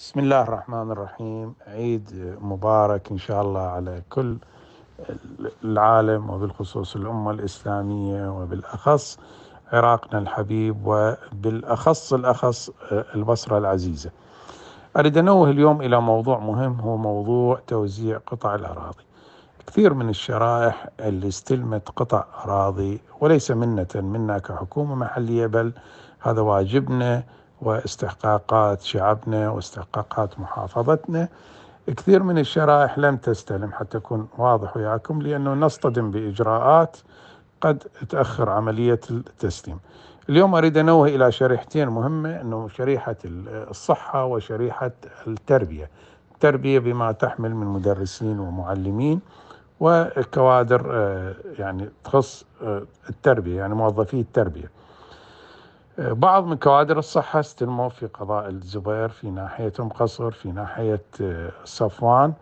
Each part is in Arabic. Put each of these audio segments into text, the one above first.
بسم الله الرحمن الرحيم عيد مبارك إن شاء الله على كل العالم وبالخصوص الأمة الإسلامية وبالأخص عراقنا الحبيب وبالأخص الأخص البصرة العزيزة أريد أنوه اليوم إلى موضوع مهم هو موضوع توزيع قطع الأراضي كثير من الشرائح اللي استلمت قطع أراضي وليس منة منا كحكومة محلية بل هذا واجبنا واستحقاقات شعبنا واستحقاقات محافظتنا كثير من الشرائح لم تستلم حتى أكون واضح وياكم لأنه نصطدم بإجراءات قد تأخر عملية التسليم اليوم أريد أنوه إلى شريحتين مهمة أنه شريحة الصحة وشريحة التربية التربية بما تحمل من مدرسين ومعلمين وكوادر آه، يعني تخص آه، التربية يعني موظفي التربية بعض من كوادر الصحة استلموا في قضاء الزبير في ناحية أم قصر في ناحية آه، صفوان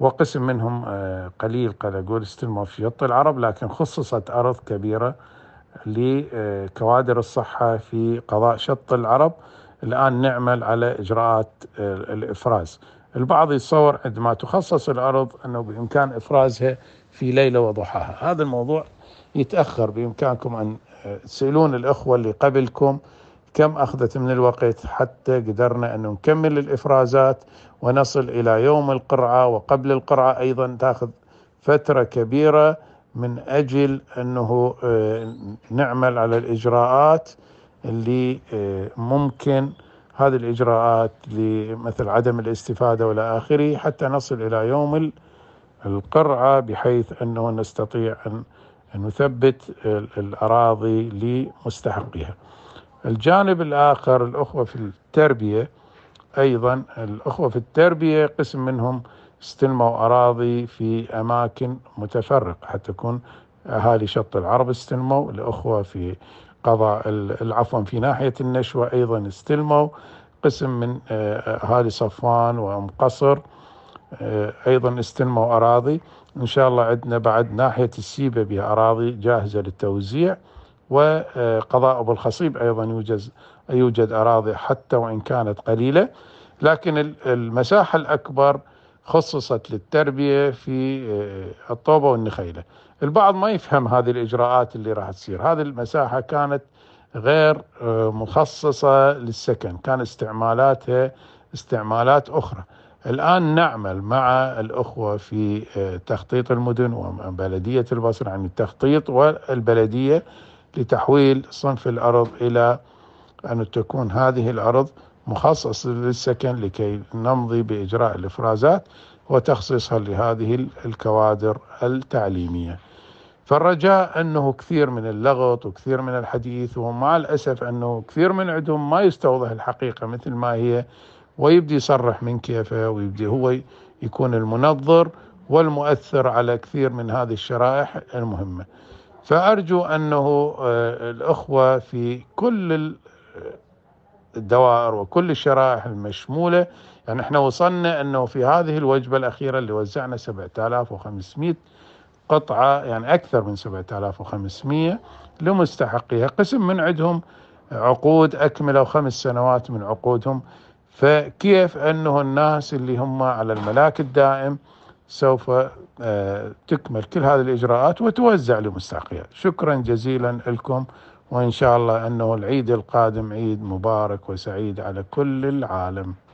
وقسم منهم آه، قليل قد أقول استلموا في يط العرب لكن خصصت أرض كبيرة لكوادر آه، الصحة في قضاء شط العرب الآن نعمل على إجراءات الإفراز البعض يتصور عندما تخصص الأرض أنه بإمكان إفرازها في ليلة وضحاها هذا الموضوع يتأخر بإمكانكم أن آه، تسألون الأخوة اللي قبلكم كم أخذت من الوقت حتى قدرنا أن نكمل الإفرازات ونصل إلى يوم القرعة وقبل القرعة أيضا تأخذ فترة كبيرة من أجل أنه آه، نعمل على الإجراءات اللي آه، ممكن هذه الإجراءات مثل عدم الاستفادة ولا آخره حتى نصل إلى يوم القرعة القرعة بحيث أنه نستطيع أن نثبت الأراضي لمستحقها الجانب الآخر الأخوة في التربية أيضا الأخوة في التربية قسم منهم استلموا أراضي في أماكن متفرقة حتى تكون أهالي شط العرب استلموا الأخوة في قضاء العفو في ناحية النشوة أيضا استلموا قسم من آه، آه، أهالي صفوان وأم قصر آه، ايضا استلموا اراضي ان شاء الله عندنا بعد ناحيه السيبه اراضي جاهزه للتوزيع وقضاء ابو الخصيب ايضا يوجد يوجد اراضي حتى وان كانت قليله لكن المساحه الاكبر خصصت للتربيه في آه، الطوبه والنخيله. البعض ما يفهم هذه الاجراءات اللي راح تصير، هذه المساحه كانت غير آه، مخصصه للسكن، كان استعمالاتها استعمالات اخرى. الآن نعمل مع الأخوة في آه، تخطيط المدن وبلدية البصرة عن يعني التخطيط والبلدية لتحويل صنف الأرض إلى أن تكون هذه الأرض مخصصة للسكن لكي نمضي بإجراء الإفرازات وتخصيصها لهذه الكوادر التعليمية فالرجاء أنه كثير من اللغط وكثير من الحديث ومع الأسف أنه كثير من عندهم ما يستوضح الحقيقة مثل ما هي ويبدي يصرح من كيفه ويبدي هو يكون المنظر والمؤثر على كثير من هذه الشرائح المهمه. فارجو انه آه، الاخوه في كل الدوائر وكل الشرائح المشموله يعني احنا وصلنا انه في هذه الوجبه الاخيره اللي وزعنا 7500 قطعه يعني اكثر من 7500 لمستحقيها، قسم من عندهم عقود اكملوا خمس سنوات من عقودهم فكيف أنه الناس اللي هم على الملاك الدائم سوف آه، تكمل كل هذه الإجراءات وتوزع لمستحقيها شكرا جزيلا لكم وإن شاء الله أنه العيد القادم عيد مبارك وسعيد على كل العالم